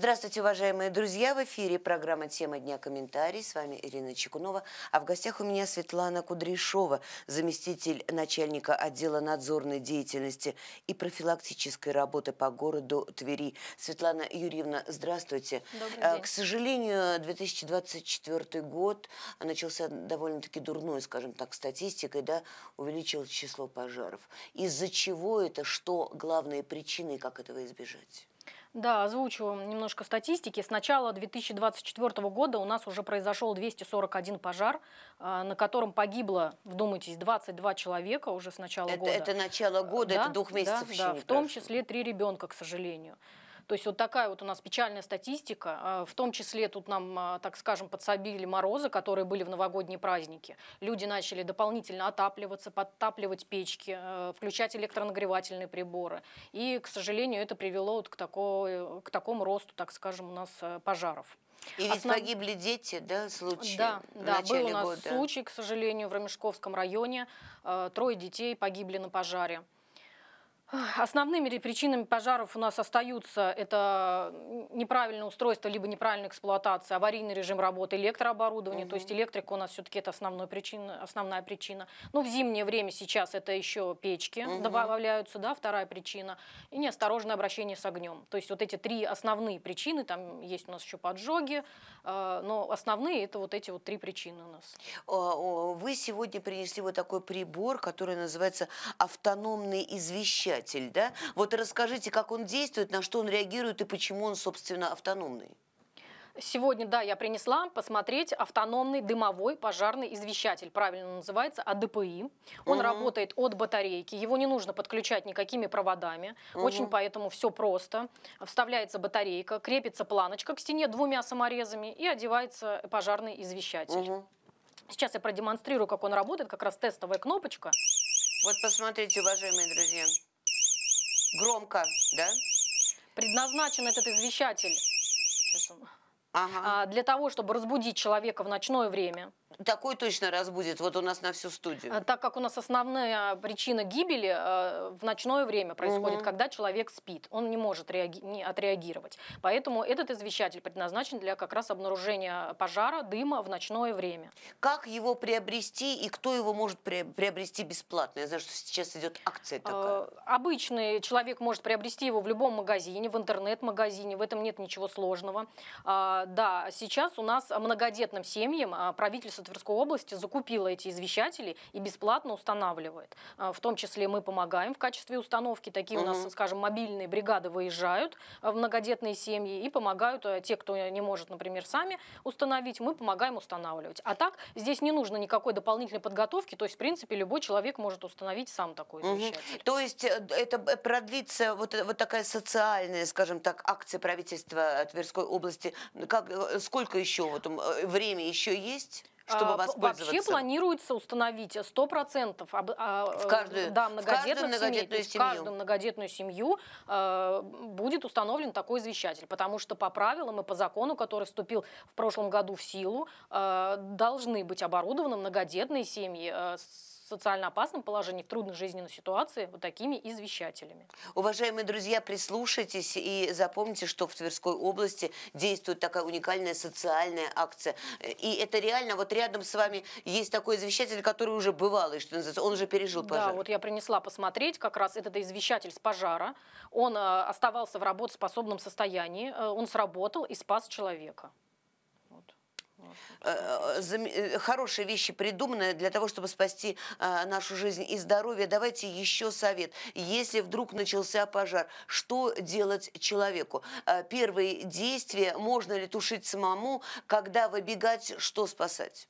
Здравствуйте, уважаемые друзья! В эфире программа «Тема дня. Комментарий». С вами Ирина Чекунова. А в гостях у меня Светлана Кудряшова, заместитель начальника отдела надзорной деятельности и профилактической работы по городу Твери. Светлана Юрьевна, здравствуйте. Добрый а, день. К сожалению, 2024 год а, начался довольно-таки дурной, скажем так, статистикой, да, увеличилось число пожаров. Из-за чего это, что главные причины и как этого избежать? Да, озвучу немножко статистики. С начала 2024 года у нас уже произошел 241 пожар, а, на котором погибло, вдумайтесь, 22 человека уже с начала это, года. Это начало года, да, это двух месяцев да, да, В том числе три ребенка, к сожалению. То есть вот такая вот у нас печальная статистика. А, в том числе тут нам, а, так скажем, подсобили морозы, которые были в новогодние праздники. Люди начали дополнительно отапливаться, подтапливать печки, э, включать электронагревательные приборы. И, к сожалению, это привело вот к, такой, к такому росту, так скажем, у нас э, пожаров. И ведь Основ... погибли дети, да, случай? Да, да, был у нас года. случай, к сожалению, в Ромешковском районе. Э, трое детей погибли на пожаре. Основными причинами пожаров у нас остаются это неправильное устройство, либо неправильная эксплуатация, аварийный режим работы электрооборудования, угу. то есть электрика у нас все-таки это основная причина, основная причина. Ну, в зимнее время сейчас это еще печки угу. добавляются, да, вторая причина, и неосторожное обращение с огнем. То есть вот эти три основные причины, там есть у нас еще поджоги, э, но основные это вот эти вот три причины у нас. Вы сегодня принесли вот такой прибор, который называется автономные извещатель читатель, да? Вот расскажите, как он действует, на что он реагирует и почему он, собственно, автономный. Сегодня, да, я принесла посмотреть автономный дымовой пожарный извещатель, правильно называется, АДПИ. Он угу. работает от батарейки, его не нужно подключать никакими проводами, угу. очень поэтому все просто. Вставляется батарейка, крепится планочка к стене двумя саморезами и одевается пожарный извещатель. Угу. Сейчас я продемонстрирую, как он работает, как раз тестовая кнопочка. Вот посмотрите, уважаемые друзья. Громко, да? Предназначен этот извещатель. Ага. А, для того, чтобы разбудить человека в ночное время такой точно разбудит, вот у нас на всю студию. Э, так как у нас основная причина гибели э, в ночное время происходит, угу. когда человек спит, он не может реаги- не отреагировать. Поэтому этот извещатель предназначен для как раз обнаружения пожара, дыма в ночное время. Как его приобрести и кто его может приобрести бесплатно? Я знаю, что сейчас идет акция э, такая. Обычный человек может приобрести его в любом магазине, в интернет-магазине, в этом нет ничего сложного. А, да, сейчас у нас многодетным семьям а, правительство Тверской области закупила эти извещатели и бесплатно устанавливает. А, в том числе мы помогаем в качестве установки. Такие угу. у нас, скажем, мобильные бригады выезжают а, в многодетные семьи и помогают а, те, кто не может, например, сами установить, мы помогаем устанавливать. А так здесь не нужно никакой дополнительной подготовки, то есть, в принципе, любой человек может установить сам такой извещатель. Угу. То есть э, это э, продлится вот, э, вот такая социальная, скажем так, акция правительства Тверской области. Как, сколько еще вот, времени еще есть? чтобы воспользоваться? А, вообще планируется установить 100% э, об, а, в каждую, да, многодетных в семей. Многодетную семью. в каждую многодетную семью э, будет установлен такой извещатель, потому что по правилам и по закону, который вступил в прошлом году в силу, э, должны быть оборудованы многодетные семьи э, с социально опасном положении, в трудной жизненной ситуации вот такими извещателями. Уважаемые друзья, прислушайтесь и запомните, что в Тверской области действует такая уникальная социальная акция. И это реально, вот рядом с вами есть такой извещатель, который уже бывал, и что называется, он уже пережил пожар. Да, вот я принесла посмотреть, как раз этот извещатель с пожара, он э, оставался в работоспособном состоянии, э, он сработал и спас человека. Э, э, э, хорошие вещи придуманы для того, чтобы спасти нашу жизнь и здоровье. Давайте еще совет. Если вдруг начался пожар, что делать человеку? Первые действия можно ли тушить самому, когда выбегать, что спасать?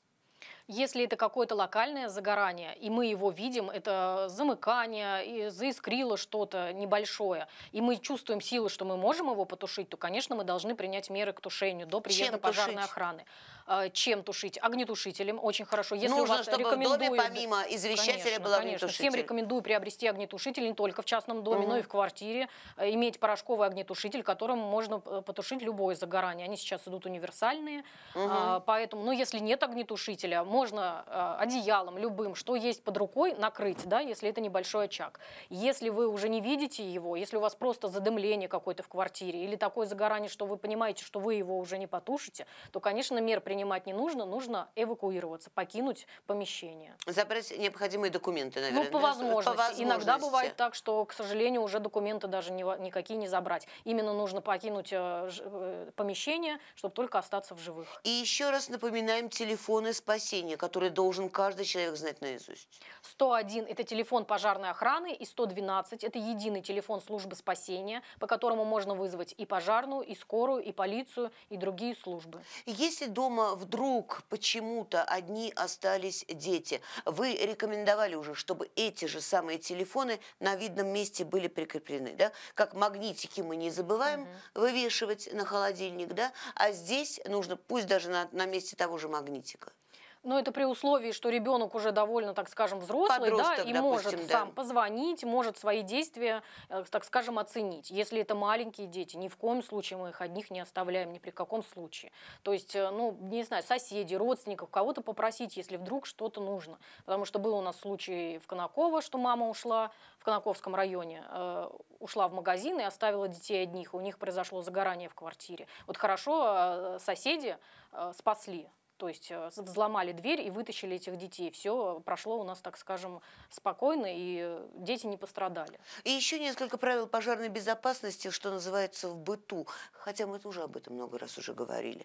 Если это какое-то локальное загорание, и мы его видим, это замыкание, и заискрило что-то небольшое, и мы чувствуем силы, что мы можем его потушить, то, конечно, мы должны принять меры к тушению до приезда Чем пожарной тушить? охраны. А, чем тушить? Огнетушителем очень хорошо. Если Нужно, у вас чтобы в доме помимо извещателя конечно, было конечно. Всем рекомендую приобрести огнетушитель не только в частном доме, угу. но и в квартире. Э, иметь порошковый огнетушитель, которым можно э, потушить любое загорание. Они сейчас идут универсальные, угу. поэтому, Но ну, если нет огнетушителя, можно э, одеялом любым, что есть под рукой, накрыть, да, если это небольшой очаг. Если вы уже не видите его, если у вас просто задымление какое-то в квартире или такое загорание, что вы понимаете, что вы его уже не потушите, то, конечно, мер принимать не нужно, нужно эвакуироваться, покинуть помещение. Забрать необходимые документы, ну, наверное. Ну, по возможности. По возможности. Иногда бывает так, что, к сожалению, уже документы даже никакие не забрать. Именно нужно покинуть э, э, помещение, чтобы только остаться в живых. И еще раз напоминаем телефоны спасения требования, которые должен каждый человек знать наизусть. 101 – это телефон пожарной охраны, и 112 – это единый телефон службы спасения, по которому можно вызвать и пожарную, и скорую, и полицию, и другие службы. Если дома вдруг почему-то одни остались дети, вы рекомендовали уже, чтобы эти же самые телефоны на видном месте были прикреплены, да? Как магнитики мы не забываем угу. вывешивать на холодильник, да? А здесь нужно, пусть даже на, на месте того же магнитика. Но это при условии, что ребенок уже довольно, так скажем, взрослый, Подросток, да, и допустим, может да. сам позвонить, может свои действия, э, так скажем, оценить. Если это маленькие дети, ни в коем случае мы их одних не оставляем, ни при каком случае. То есть, э, ну, не знаю, соседи, родственников, кого-то попросить, если вдруг что-то нужно. Потому что был у нас случай в Конаково, что мама ушла в Конаковском районе, э, ушла в магазин и оставила детей одних. У них произошло загорание в квартире. Вот хорошо э, соседи э, спасли то есть э, взломали дверь и вытащили этих детей. Все прошло у нас, так скажем, спокойно, и дети не пострадали. И еще несколько правил пожарной безопасности, что называется, в быту. Хотя мы тоже об этом много раз уже говорили.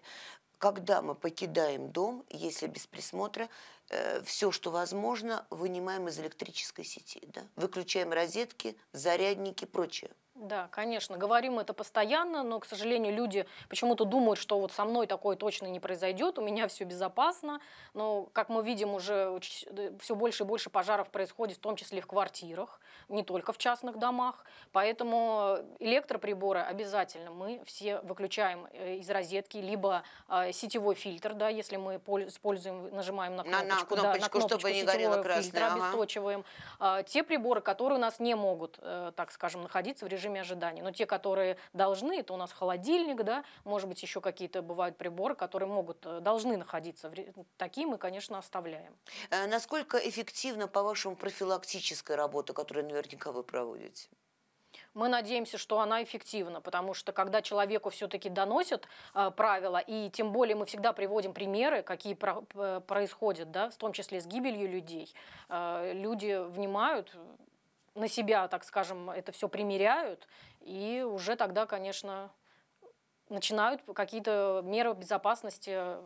Когда мы покидаем дом, если без присмотра, э, все, что возможно, вынимаем из электрической сети. Да? Выключаем розетки, зарядники, прочее. Да, конечно, говорим это постоянно, но, к сожалению, люди почему-то думают, что вот со мной такое точно не произойдет, у меня все безопасно, но, как мы видим, уже э, все больше и больше пожаров происходит, в том числе в квартирах, не только в частных домах, поэтому электроприборы обязательно мы все выключаем э, из розетки, либо э, сетевой фильтр, да, если мы используем, нажимаем на кнопочку, на, на кнопочку, да, на кнопочку чтобы не горело красное, фильтра, ага. обесточиваем. А те приборы, которые у нас не могут, так скажем, находиться в режиме режиме ожидания. Но те, которые должны, это у нас холодильник, да, может быть, еще какие-то бывают приборы, которые могут, э, должны находиться. Такие мы, конечно, оставляем. Э, насколько эффективна, по-вашему, профилактическая работа, которую наверняка вы проводите? мы надеемся, что она эффективна, потому что когда человеку все-таки доносят э, правила, и тем более мы всегда приводим примеры, какие про, э, происходят, да, в том числе с гибелью людей, э, люди внимают, на себя, так скажем, это все примеряют, и уже тогда, конечно, начинают какие-то меры безопасности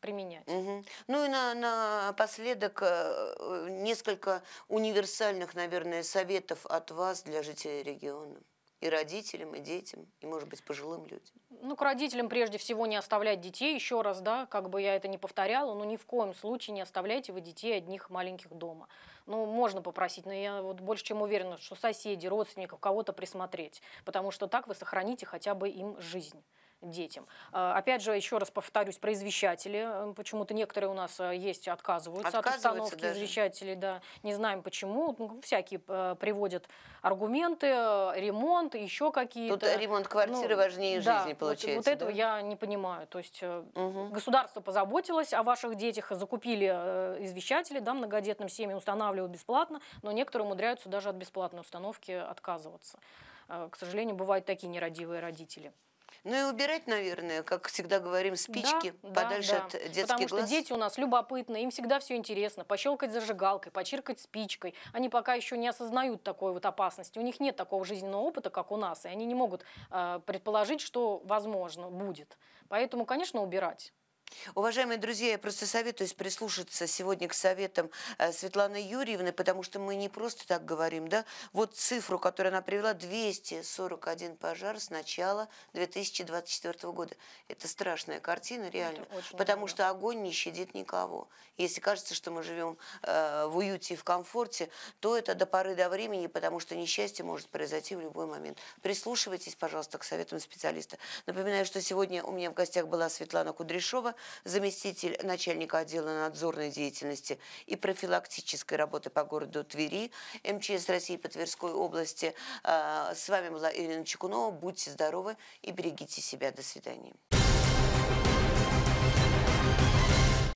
применять. Угу. Ну и на, напоследок э, несколько универсальных, наверное, советов от вас для жителей региона. И родителям, и детям, и, может быть, пожилым людям. Ну, к родителям прежде всего не оставлять детей, еще раз, да, как бы я это не повторяла, но ни в коем случае не оставляйте вы детей одних маленьких дома ну, можно попросить, но я вот больше чем уверена, что соседи, родственников, кого-то присмотреть, потому что так вы сохраните хотя бы им жизнь детям. А, опять же, еще раз повторюсь, про извещатели. Э, почему-то некоторые у нас э, есть, отказываются, отказываются от установки даже. извещателей. Да. Не знаем почему. Ну, всякие э, приводят аргументы, ремонт, еще какие-то. Тут ремонт квартиры ну, важнее да, жизни, получается. Вот, вот да? этого я не понимаю. То есть угу. государство позаботилось о ваших детях, закупили извещатели, да, многодетным семьям устанавливают бесплатно, но некоторые умудряются даже от бесплатной установки отказываться. К сожалению, бывают такие нерадивые родители. Ну и убирать, наверное, как всегда говорим, спички да, подальше да, да. от э, детских Потому глаз. что дети у нас любопытные, им всегда все интересно. Пощелкать зажигалкой, почиркать спичкой. Они пока еще не осознают такой вот опасности. У них нет такого жизненного опыта, как у нас, и они не могут э, предположить, что возможно будет. Поэтому, конечно, убирать. Уважаемые друзья, я просто советую прислушаться сегодня к советам э, Светланы Юрьевны, потому что мы не просто так говорим, да, вот цифру, которую она привела, 241 пожар с начала 2024 года. Это страшная картина, реально, потому много. что огонь не щадит никого. Если кажется, что мы живем э, в уюте и в комфорте, то это до поры до времени, потому что несчастье может произойти в любой момент. Прислушивайтесь, пожалуйста, к советам специалиста. Напоминаю, что сегодня у меня в гостях была Светлана Кудряшова, заместитель начальника отдела надзорной деятельности и профилактической работы по городу Твери, МЧС России по Тверской области. А, с вами была Ирина Чекунова. Будьте здоровы и берегите себя. До свидания.